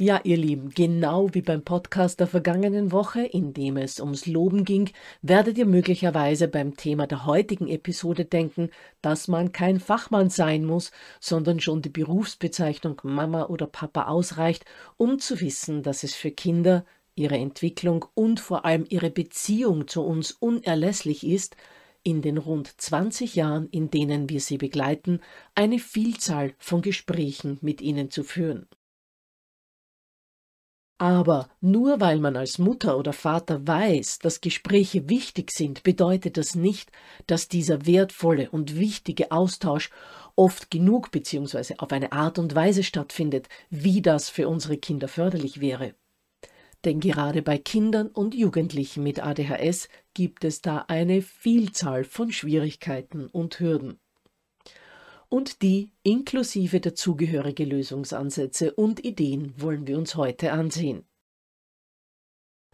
Ja, ihr Lieben, genau wie beim Podcast der vergangenen Woche, in dem es ums Loben ging, werdet ihr möglicherweise beim Thema der heutigen Episode denken, dass man kein Fachmann sein muss, sondern schon die Berufsbezeichnung Mama oder Papa ausreicht, um zu wissen, dass es für Kinder, ihre Entwicklung und vor allem ihre Beziehung zu uns unerlässlich ist, in den rund 20 Jahren, in denen wir sie begleiten, eine Vielzahl von Gesprächen mit ihnen zu führen. Aber nur weil man als Mutter oder Vater weiß, dass Gespräche wichtig sind, bedeutet das nicht, dass dieser wertvolle und wichtige Austausch oft genug bzw. auf eine Art und Weise stattfindet, wie das für unsere Kinder förderlich wäre. Denn gerade bei Kindern und Jugendlichen mit ADHS gibt es da eine Vielzahl von Schwierigkeiten und Hürden und die inklusive dazugehörige Lösungsansätze und Ideen wollen wir uns heute ansehen.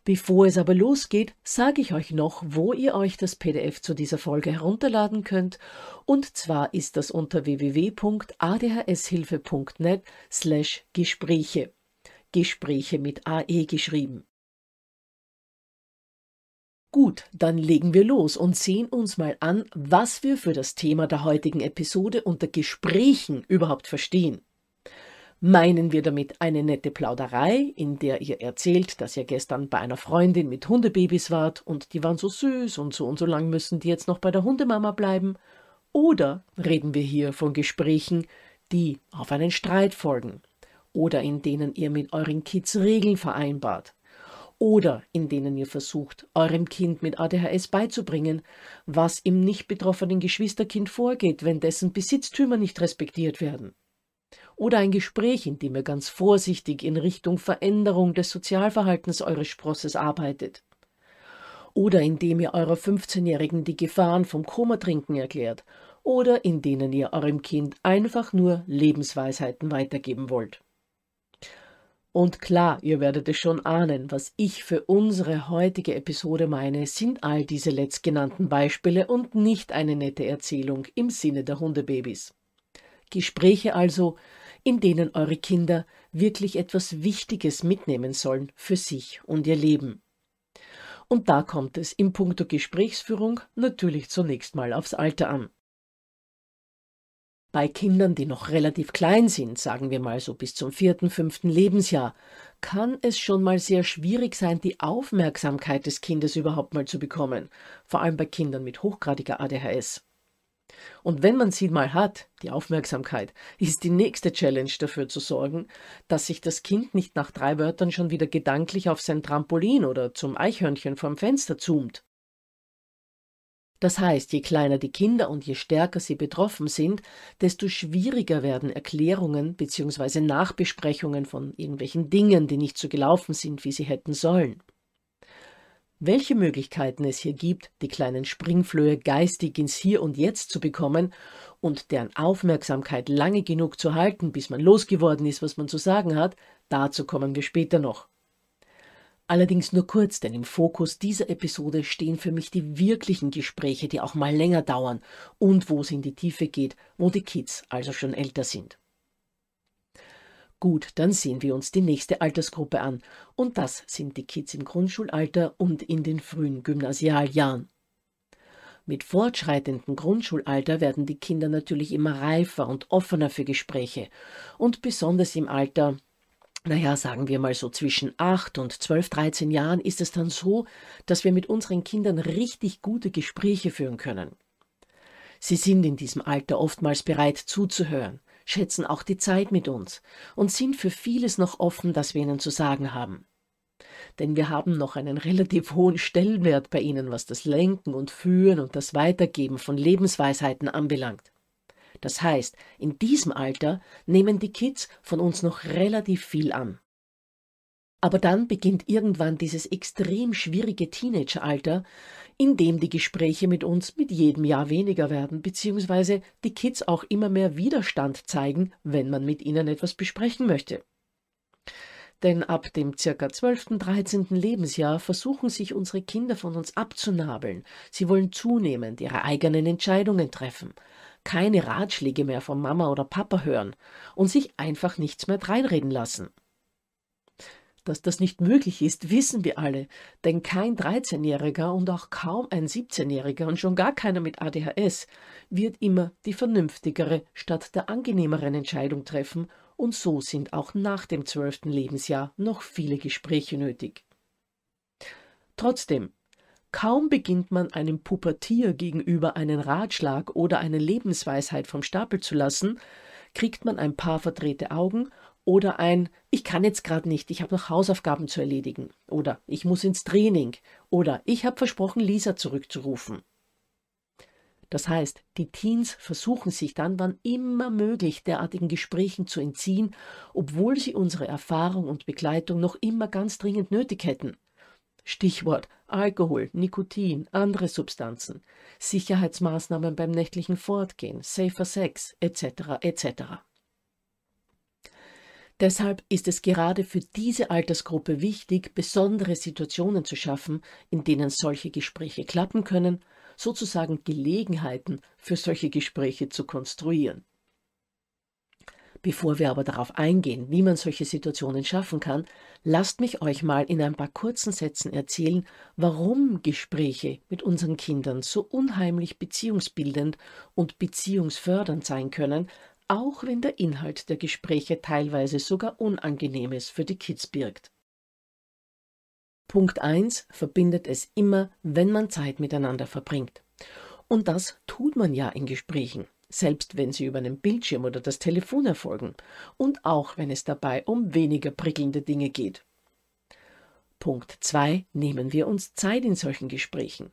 Bevor es aber losgeht, sage ich euch noch, wo ihr euch das PDF zu dieser Folge herunterladen könnt, und zwar ist das unter www.adhshilfe.net slash Gespräche. Gespräche mit AE geschrieben. Gut, dann legen wir los und sehen uns mal an, was wir für das Thema der heutigen Episode unter Gesprächen überhaupt verstehen. Meinen wir damit eine nette Plauderei, in der ihr erzählt, dass ihr gestern bei einer Freundin mit Hundebabys wart und die waren so süß und so und so lang müssen die jetzt noch bei der Hundemama bleiben? Oder reden wir hier von Gesprächen, die auf einen Streit folgen oder in denen ihr mit euren Kids Regeln vereinbart? oder in denen ihr versucht, eurem Kind mit ADHS beizubringen, was im nicht betroffenen Geschwisterkind vorgeht, wenn dessen Besitztümer nicht respektiert werden. Oder ein Gespräch, in dem ihr ganz vorsichtig in Richtung Veränderung des Sozialverhaltens eures Sprosses arbeitet. Oder in dem ihr eurer 15-Jährigen die Gefahren vom Komatrinken erklärt. Oder in denen ihr eurem Kind einfach nur Lebensweisheiten weitergeben wollt. Und klar, ihr werdet es schon ahnen, was ich für unsere heutige Episode meine, sind all diese letztgenannten Beispiele und nicht eine nette Erzählung im Sinne der Hundebabys. Gespräche also, in denen eure Kinder wirklich etwas Wichtiges mitnehmen sollen für sich und ihr Leben. Und da kommt es im Punkto Gesprächsführung natürlich zunächst mal aufs Alter an. Bei Kindern, die noch relativ klein sind, sagen wir mal so bis zum vierten, fünften Lebensjahr, kann es schon mal sehr schwierig sein, die Aufmerksamkeit des Kindes überhaupt mal zu bekommen, vor allem bei Kindern mit hochgradiger ADHS. Und wenn man sie mal hat, die Aufmerksamkeit, ist die nächste Challenge dafür zu sorgen, dass sich das Kind nicht nach drei Wörtern schon wieder gedanklich auf sein Trampolin oder zum Eichhörnchen vorm Fenster zoomt. Das heißt, je kleiner die Kinder und je stärker sie betroffen sind, desto schwieriger werden Erklärungen bzw. Nachbesprechungen von irgendwelchen Dingen, die nicht so gelaufen sind, wie sie hätten sollen. Welche Möglichkeiten es hier gibt, die kleinen Springflöhe geistig ins Hier und Jetzt zu bekommen und deren Aufmerksamkeit lange genug zu halten, bis man losgeworden ist, was man zu sagen hat, dazu kommen wir später noch. Allerdings nur kurz, denn im Fokus dieser Episode stehen für mich die wirklichen Gespräche, die auch mal länger dauern und wo es in die Tiefe geht, wo die Kids also schon älter sind. Gut, dann sehen wir uns die nächste Altersgruppe an und das sind die Kids im Grundschulalter und in den frühen Gymnasialjahren. Mit fortschreitendem Grundschulalter werden die Kinder natürlich immer reifer und offener für Gespräche und besonders im Alter naja, sagen wir mal so zwischen 8 und 12, 13 Jahren ist es dann so, dass wir mit unseren Kindern richtig gute Gespräche führen können. Sie sind in diesem Alter oftmals bereit zuzuhören, schätzen auch die Zeit mit uns und sind für vieles noch offen, das wir ihnen zu sagen haben. Denn wir haben noch einen relativ hohen Stellenwert bei ihnen, was das Lenken und Führen und das Weitergeben von Lebensweisheiten anbelangt. Das heißt, in diesem Alter nehmen die Kids von uns noch relativ viel an. Aber dann beginnt irgendwann dieses extrem schwierige Teenageralter, in dem die Gespräche mit uns mit jedem Jahr weniger werden, beziehungsweise die Kids auch immer mehr Widerstand zeigen, wenn man mit ihnen etwas besprechen möchte. Denn ab dem ca. 12., 13. Lebensjahr versuchen sich unsere Kinder von uns abzunabeln. Sie wollen zunehmend ihre eigenen Entscheidungen treffen keine Ratschläge mehr von Mama oder Papa hören und sich einfach nichts mehr dreinreden lassen. Dass das nicht möglich ist, wissen wir alle, denn kein 13-Jähriger und auch kaum ein 17-Jähriger und schon gar keiner mit ADHS wird immer die vernünftigere statt der angenehmeren Entscheidung treffen und so sind auch nach dem 12. Lebensjahr noch viele Gespräche nötig. Trotzdem, Kaum beginnt man einem Pubertier gegenüber einen Ratschlag oder eine Lebensweisheit vom Stapel zu lassen, kriegt man ein paar verdrehte Augen oder ein Ich kann jetzt gerade nicht, ich habe noch Hausaufgaben zu erledigen oder Ich muss ins Training oder Ich habe versprochen, Lisa zurückzurufen. Das heißt, die Teens versuchen sich dann, wann immer möglich, derartigen Gesprächen zu entziehen, obwohl sie unsere Erfahrung und Begleitung noch immer ganz dringend nötig hätten. Stichwort Alkohol, Nikotin, andere Substanzen, Sicherheitsmaßnahmen beim nächtlichen Fortgehen, safer Sex etc. etc. Deshalb ist es gerade für diese Altersgruppe wichtig, besondere Situationen zu schaffen, in denen solche Gespräche klappen können, sozusagen Gelegenheiten für solche Gespräche zu konstruieren. Bevor wir aber darauf eingehen, wie man solche Situationen schaffen kann, lasst mich euch mal in ein paar kurzen Sätzen erzählen, warum Gespräche mit unseren Kindern so unheimlich beziehungsbildend und beziehungsfördernd sein können, auch wenn der Inhalt der Gespräche teilweise sogar Unangenehmes für die Kids birgt. Punkt 1 verbindet es immer, wenn man Zeit miteinander verbringt. Und das tut man ja in Gesprächen selbst wenn sie über einen Bildschirm oder das Telefon erfolgen und auch wenn es dabei um weniger prickelnde Dinge geht. Punkt 2. Nehmen wir uns Zeit in solchen Gesprächen.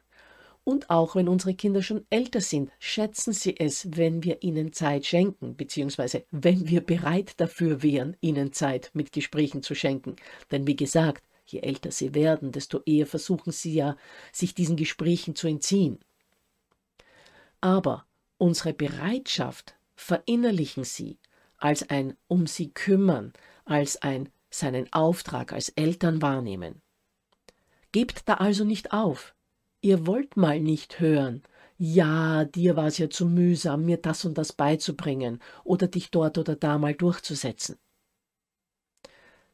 Und auch wenn unsere Kinder schon älter sind, schätzen sie es, wenn wir ihnen Zeit schenken, beziehungsweise wenn wir bereit dafür wären, ihnen Zeit mit Gesprächen zu schenken. Denn wie gesagt, je älter sie werden, desto eher versuchen sie ja, sich diesen Gesprächen zu entziehen. Aber unsere Bereitschaft verinnerlichen sie als ein um sie kümmern, als ein seinen Auftrag als Eltern wahrnehmen. Gebt da also nicht auf. Ihr wollt mal nicht hören, ja, dir war es ja zu mühsam, mir das und das beizubringen oder dich dort oder da mal durchzusetzen.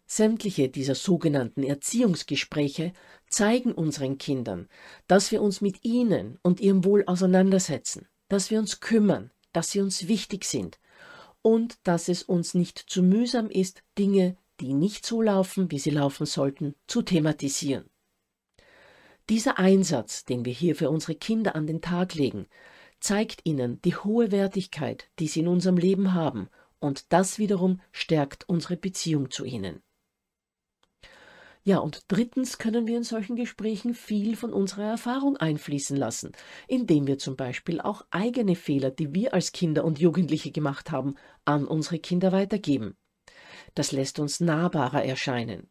Sämtliche dieser sogenannten Erziehungsgespräche zeigen unseren Kindern, dass wir uns mit ihnen und ihrem Wohl auseinandersetzen dass wir uns kümmern, dass sie uns wichtig sind und dass es uns nicht zu mühsam ist, Dinge, die nicht so laufen, wie sie laufen sollten, zu thematisieren. Dieser Einsatz, den wir hier für unsere Kinder an den Tag legen, zeigt ihnen die hohe Wertigkeit, die sie in unserem Leben haben, und das wiederum stärkt unsere Beziehung zu ihnen. Ja, und drittens können wir in solchen Gesprächen viel von unserer Erfahrung einfließen lassen, indem wir zum Beispiel auch eigene Fehler, die wir als Kinder und Jugendliche gemacht haben, an unsere Kinder weitergeben. Das lässt uns nahbarer erscheinen.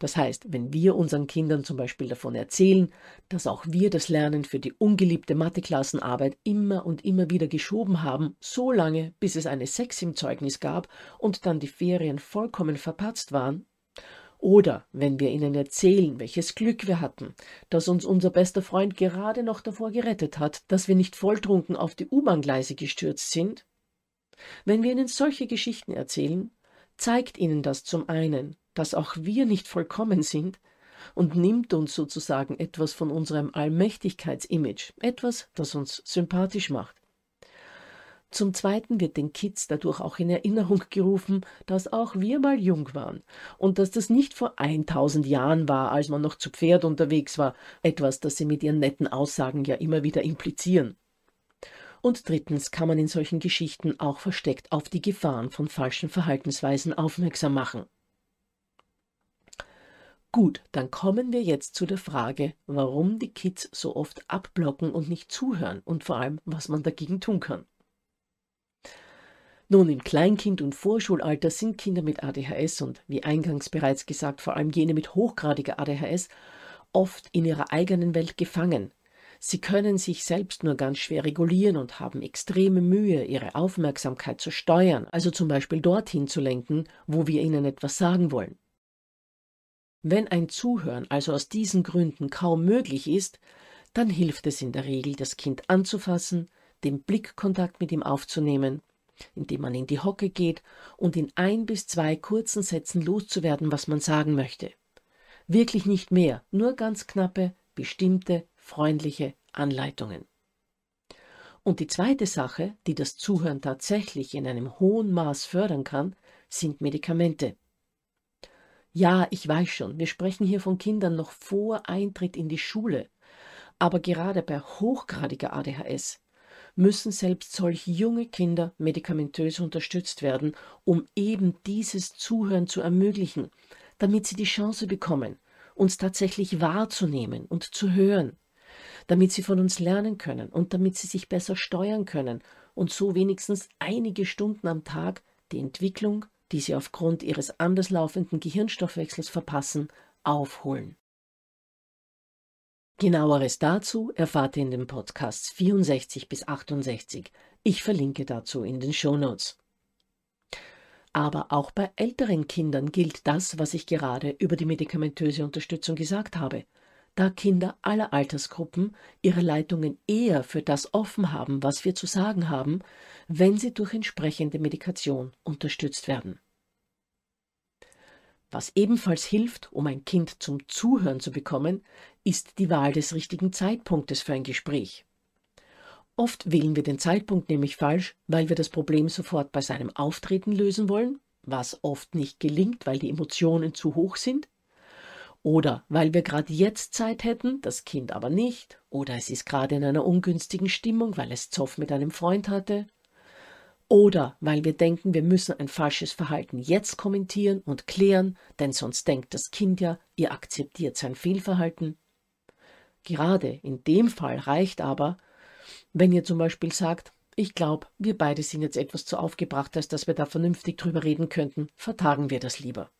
Das heißt, wenn wir unseren Kindern zum Beispiel davon erzählen, dass auch wir das Lernen für die ungeliebte Matheklassenarbeit immer und immer wieder geschoben haben, so lange, bis es eine Sex im Zeugnis gab und dann die Ferien vollkommen verpatzt waren, oder wenn wir ihnen erzählen, welches Glück wir hatten, dass uns unser bester Freund gerade noch davor gerettet hat, dass wir nicht volltrunken auf die U-Bahn-Gleise gestürzt sind. Wenn wir ihnen solche Geschichten erzählen, zeigt ihnen das zum einen, dass auch wir nicht vollkommen sind, und nimmt uns sozusagen etwas von unserem Allmächtigkeitsimage, etwas, das uns sympathisch macht. Zum Zweiten wird den Kids dadurch auch in Erinnerung gerufen, dass auch wir mal jung waren und dass das nicht vor 1000 Jahren war, als man noch zu Pferd unterwegs war, etwas, das sie mit ihren netten Aussagen ja immer wieder implizieren. Und drittens kann man in solchen Geschichten auch versteckt auf die Gefahren von falschen Verhaltensweisen aufmerksam machen. Gut, dann kommen wir jetzt zu der Frage, warum die Kids so oft abblocken und nicht zuhören und vor allem, was man dagegen tun kann. Nun, im Kleinkind- und Vorschulalter sind Kinder mit ADHS und wie eingangs bereits gesagt, vor allem jene mit hochgradiger ADHS oft in ihrer eigenen Welt gefangen. Sie können sich selbst nur ganz schwer regulieren und haben extreme Mühe, ihre Aufmerksamkeit zu steuern, also zum Beispiel dorthin zu lenken, wo wir ihnen etwas sagen wollen. Wenn ein Zuhören also aus diesen Gründen kaum möglich ist, dann hilft es in der Regel, das Kind anzufassen, den Blickkontakt mit ihm aufzunehmen indem man in die Hocke geht und in ein bis zwei kurzen Sätzen loszuwerden, was man sagen möchte. Wirklich nicht mehr, nur ganz knappe, bestimmte, freundliche Anleitungen. Und die zweite Sache, die das Zuhören tatsächlich in einem hohen Maß fördern kann, sind Medikamente. Ja, ich weiß schon, wir sprechen hier von Kindern noch vor Eintritt in die Schule, aber gerade bei hochgradiger ADHS müssen selbst solch junge Kinder medikamentös unterstützt werden, um eben dieses Zuhören zu ermöglichen, damit sie die Chance bekommen, uns tatsächlich wahrzunehmen und zu hören, damit sie von uns lernen können und damit sie sich besser steuern können und so wenigstens einige Stunden am Tag die Entwicklung, die sie aufgrund ihres anderslaufenden Gehirnstoffwechsels verpassen, aufholen. Genaueres dazu erfahrt ihr in den Podcasts 64 bis 68. Ich verlinke dazu in den Shownotes. Aber auch bei älteren Kindern gilt das, was ich gerade über die medikamentöse Unterstützung gesagt habe. Da Kinder aller Altersgruppen ihre Leitungen eher für das offen haben, was wir zu sagen haben, wenn sie durch entsprechende Medikation unterstützt werden. Was ebenfalls hilft, um ein Kind zum Zuhören zu bekommen, ist die Wahl des richtigen Zeitpunktes für ein Gespräch. Oft wählen wir den Zeitpunkt nämlich falsch, weil wir das Problem sofort bei seinem Auftreten lösen wollen, was oft nicht gelingt, weil die Emotionen zu hoch sind, oder weil wir gerade jetzt Zeit hätten, das Kind aber nicht, oder es ist gerade in einer ungünstigen Stimmung, weil es Zoff mit einem Freund hatte, oder weil wir denken, wir müssen ein falsches Verhalten jetzt kommentieren und klären, denn sonst denkt das Kind ja, ihr akzeptiert sein Fehlverhalten. Gerade in dem Fall reicht aber, wenn ihr zum Beispiel sagt, ich glaube, wir beide sind jetzt etwas zu aufgebracht, als dass wir da vernünftig drüber reden könnten, vertagen wir das lieber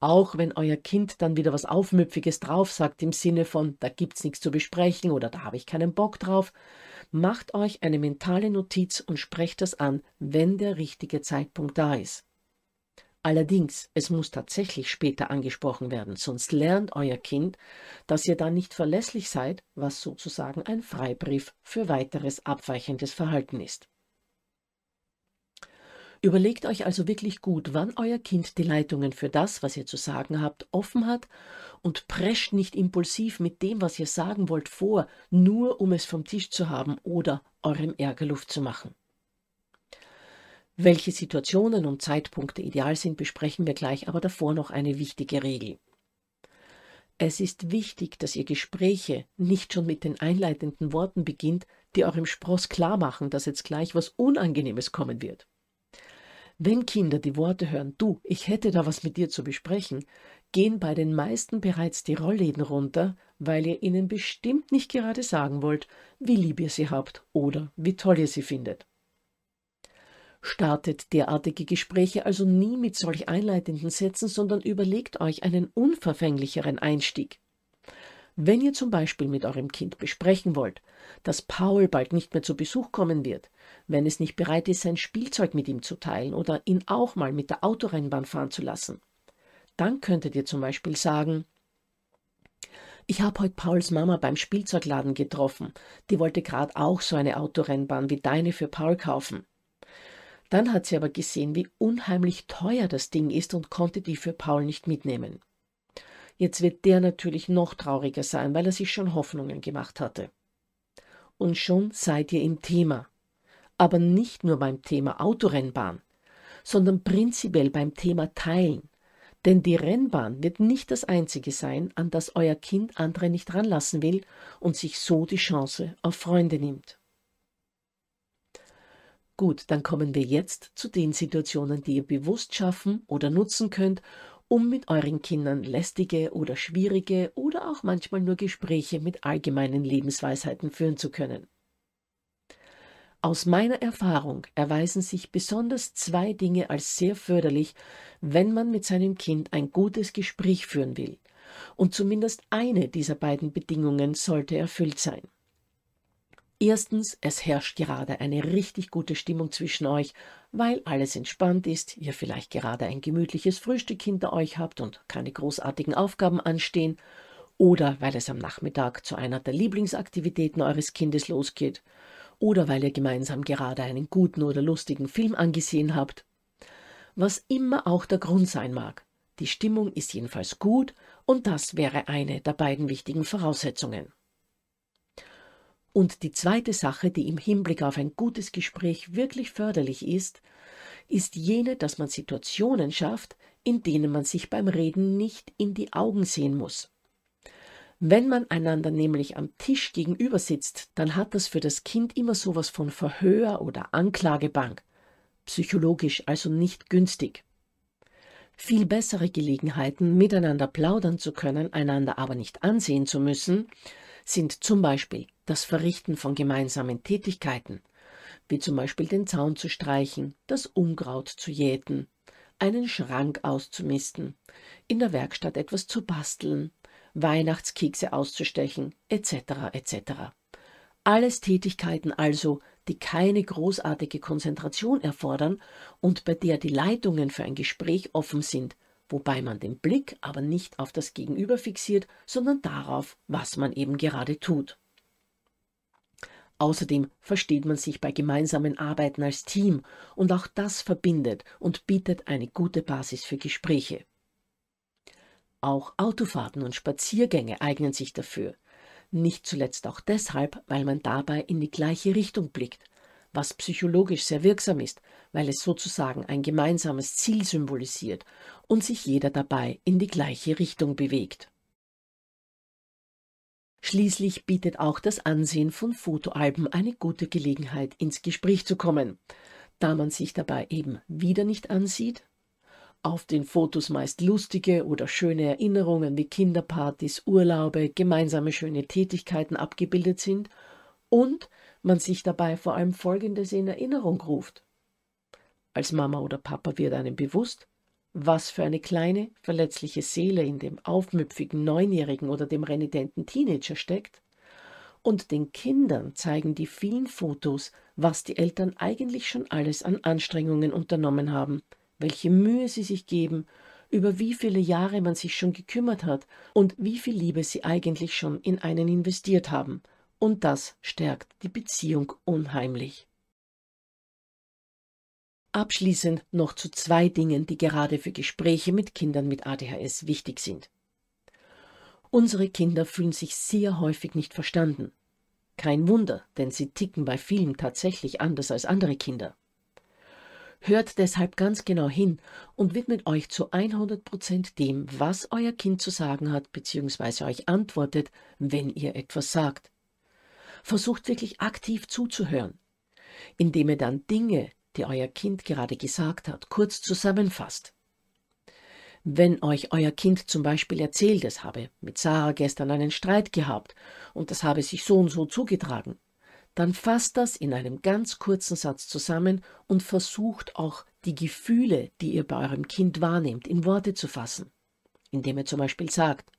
auch wenn euer Kind dann wieder was Aufmüpfiges drauf sagt im Sinne von, da gibt's nichts zu besprechen oder da habe ich keinen Bock drauf, macht euch eine mentale Notiz und sprecht das an, wenn der richtige Zeitpunkt da ist. Allerdings, es muss tatsächlich später angesprochen werden, sonst lernt euer Kind, dass ihr da nicht verlässlich seid, was sozusagen ein Freibrief für weiteres abweichendes Verhalten ist. Überlegt euch also wirklich gut, wann euer Kind die Leitungen für das, was ihr zu sagen habt, offen hat und prescht nicht impulsiv mit dem, was ihr sagen wollt, vor, nur um es vom Tisch zu haben oder eurem Ärger Luft zu machen. Welche Situationen und Zeitpunkte ideal sind, besprechen wir gleich, aber davor noch eine wichtige Regel. Es ist wichtig, dass ihr Gespräche nicht schon mit den einleitenden Worten beginnt, die eurem Spross klar machen, dass jetzt gleich was Unangenehmes kommen wird. Wenn Kinder die Worte hören, du, ich hätte da was mit dir zu besprechen, gehen bei den meisten bereits die Rollläden runter, weil ihr ihnen bestimmt nicht gerade sagen wollt, wie lieb ihr sie habt oder wie toll ihr sie findet. Startet derartige Gespräche also nie mit solch einleitenden Sätzen, sondern überlegt euch einen unverfänglicheren Einstieg. Wenn ihr zum Beispiel mit eurem Kind besprechen wollt, dass Paul bald nicht mehr zu Besuch kommen wird, wenn es nicht bereit ist, sein Spielzeug mit ihm zu teilen oder ihn auch mal mit der Autorennbahn fahren zu lassen, dann könntet ihr zum Beispiel sagen, ich habe heute Pauls Mama beim Spielzeugladen getroffen. Die wollte gerade auch so eine Autorennbahn wie deine für Paul kaufen. Dann hat sie aber gesehen, wie unheimlich teuer das Ding ist und konnte die für Paul nicht mitnehmen. Jetzt wird der natürlich noch trauriger sein, weil er sich schon Hoffnungen gemacht hatte. Und schon seid ihr im Thema. Aber nicht nur beim Thema Autorennbahn, sondern prinzipiell beim Thema Teilen. Denn die Rennbahn wird nicht das einzige sein, an das euer Kind andere nicht ranlassen will und sich so die Chance auf Freunde nimmt. Gut, dann kommen wir jetzt zu den Situationen, die ihr bewusst schaffen oder nutzen könnt, um mit euren Kindern lästige oder schwierige oder auch manchmal nur Gespräche mit allgemeinen Lebensweisheiten führen zu können. Aus meiner Erfahrung erweisen sich besonders zwei Dinge als sehr förderlich, wenn man mit seinem Kind ein gutes Gespräch führen will. Und zumindest eine dieser beiden Bedingungen sollte erfüllt sein. Erstens, es herrscht gerade eine richtig gute Stimmung zwischen euch, weil alles entspannt ist, ihr vielleicht gerade ein gemütliches Frühstück hinter euch habt und keine großartigen Aufgaben anstehen oder weil es am Nachmittag zu einer der Lieblingsaktivitäten eures Kindes losgeht oder weil ihr gemeinsam gerade einen guten oder lustigen Film angesehen habt. Was immer auch der Grund sein mag, die Stimmung ist jedenfalls gut und das wäre eine der beiden wichtigen Voraussetzungen. Und die zweite Sache, die im Hinblick auf ein gutes Gespräch wirklich förderlich ist, ist jene, dass man Situationen schafft, in denen man sich beim Reden nicht in die Augen sehen muss. Wenn man einander nämlich am Tisch gegenüber sitzt, dann hat das für das Kind immer sowas von Verhör oder Anklagebank. Psychologisch also nicht günstig. Viel bessere Gelegenheiten, miteinander plaudern zu können, einander aber nicht ansehen zu müssen, sind zum Beispiel das Verrichten von gemeinsamen Tätigkeiten, wie zum Beispiel den Zaun zu streichen, das Unkraut zu jäten, einen Schrank auszumisten, in der Werkstatt etwas zu basteln, Weihnachtskekse auszustechen, etc. etc. Alles Tätigkeiten also, die keine großartige Konzentration erfordern und bei der die Leitungen für ein Gespräch offen sind, wobei man den Blick aber nicht auf das Gegenüber fixiert, sondern darauf, was man eben gerade tut. Außerdem versteht man sich bei gemeinsamen Arbeiten als Team und auch das verbindet und bietet eine gute Basis für Gespräche. Auch Autofahrten und Spaziergänge eignen sich dafür. Nicht zuletzt auch deshalb, weil man dabei in die gleiche Richtung blickt, was psychologisch sehr wirksam ist, weil es sozusagen ein gemeinsames Ziel symbolisiert und sich jeder dabei in die gleiche Richtung bewegt. Schließlich bietet auch das Ansehen von Fotoalben eine gute Gelegenheit, ins Gespräch zu kommen, da man sich dabei eben wieder nicht ansieht, auf den Fotos meist lustige oder schöne Erinnerungen wie Kinderpartys, Urlaube, gemeinsame schöne Tätigkeiten abgebildet sind und man sich dabei vor allem Folgendes in Erinnerung ruft. Als Mama oder Papa wird einem bewusst, was für eine kleine, verletzliche Seele in dem aufmüpfigen Neunjährigen oder dem renitenten Teenager steckt. Und den Kindern zeigen die vielen Fotos, was die Eltern eigentlich schon alles an Anstrengungen unternommen haben, welche Mühe sie sich geben, über wie viele Jahre man sich schon gekümmert hat und wie viel Liebe sie eigentlich schon in einen investiert haben. Und das stärkt die Beziehung unheimlich. Abschließend noch zu zwei Dingen, die gerade für Gespräche mit Kindern mit ADHS wichtig sind. Unsere Kinder fühlen sich sehr häufig nicht verstanden. Kein Wunder, denn sie ticken bei vielen tatsächlich anders als andere Kinder. Hört deshalb ganz genau hin und widmet euch zu 100% dem, was euer Kind zu sagen hat bzw. euch antwortet, wenn ihr etwas sagt. Versucht wirklich aktiv zuzuhören, indem ihr dann Dinge, die euer Kind gerade gesagt hat, kurz zusammenfasst. Wenn euch euer Kind zum Beispiel erzählt, es habe mit Sarah gestern einen Streit gehabt und das habe sich so und so zugetragen, dann fasst das in einem ganz kurzen Satz zusammen und versucht auch die Gefühle, die ihr bei eurem Kind wahrnehmt, in Worte zu fassen, indem ihr zum Beispiel sagt,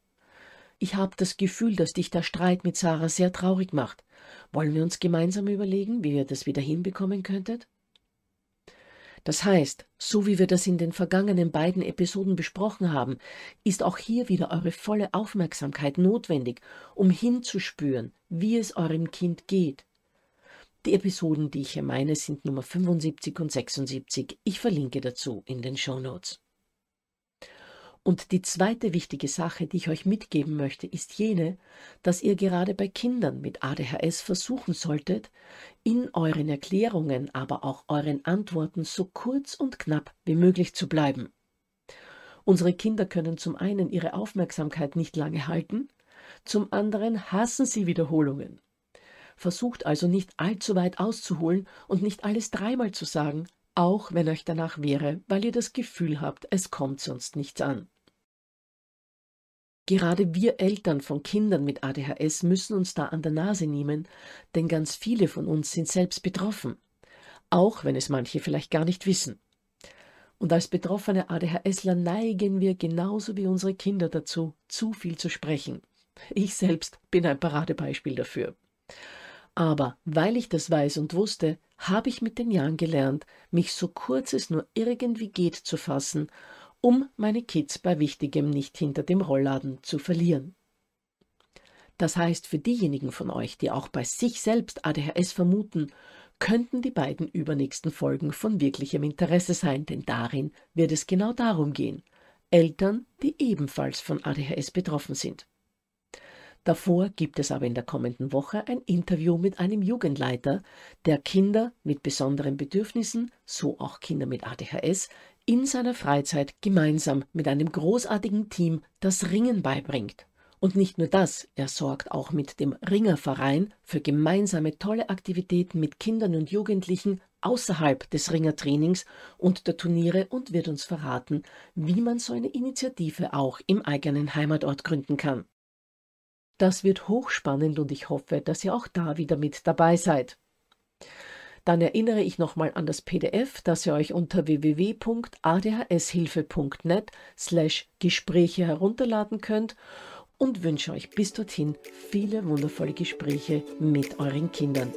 ich habe das Gefühl, dass dich der Streit mit Sarah sehr traurig macht. Wollen wir uns gemeinsam überlegen, wie ihr das wieder hinbekommen könntet? Das heißt, so wie wir das in den vergangenen beiden Episoden besprochen haben, ist auch hier wieder eure volle Aufmerksamkeit notwendig, um hinzuspüren, wie es eurem Kind geht. Die Episoden, die ich hier meine, sind Nummer 75 und 76. Ich verlinke dazu in den Show Notes. Und die zweite wichtige Sache, die ich euch mitgeben möchte, ist jene, dass ihr gerade bei Kindern mit ADHS versuchen solltet, in euren Erklärungen, aber auch euren Antworten so kurz und knapp wie möglich zu bleiben. Unsere Kinder können zum einen ihre Aufmerksamkeit nicht lange halten, zum anderen hassen sie Wiederholungen. Versucht also nicht allzu weit auszuholen und nicht alles dreimal zu sagen, auch wenn euch danach wäre, weil ihr das Gefühl habt, es kommt sonst nichts an. Gerade wir Eltern von Kindern mit ADHS müssen uns da an der Nase nehmen, denn ganz viele von uns sind selbst betroffen, auch wenn es manche vielleicht gar nicht wissen. Und als betroffene ADHSler neigen wir genauso wie unsere Kinder dazu, zu viel zu sprechen. Ich selbst bin ein Paradebeispiel dafür. Aber weil ich das weiß und wusste, habe ich mit den Jahren gelernt, mich so kurz es nur irgendwie geht zu fassen um meine Kids bei Wichtigem nicht hinter dem Rollladen zu verlieren. Das heißt, für diejenigen von euch, die auch bei sich selbst ADHS vermuten, könnten die beiden übernächsten Folgen von wirklichem Interesse sein, denn darin wird es genau darum gehen. Eltern, die ebenfalls von ADHS betroffen sind. Davor gibt es aber in der kommenden Woche ein Interview mit einem Jugendleiter, der Kinder mit besonderen Bedürfnissen, so auch Kinder mit ADHS, in seiner Freizeit gemeinsam mit einem großartigen Team das Ringen beibringt. Und nicht nur das, er sorgt auch mit dem Ringerverein für gemeinsame tolle Aktivitäten mit Kindern und Jugendlichen außerhalb des Ringertrainings und der Turniere und wird uns verraten, wie man so eine Initiative auch im eigenen Heimatort gründen kann. Das wird hochspannend und ich hoffe, dass ihr auch da wieder mit dabei seid. Dann erinnere ich nochmal an das PDF, das ihr euch unter www.adhshilfe.net slash Gespräche herunterladen könnt und wünsche euch bis dorthin viele wundervolle Gespräche mit euren Kindern.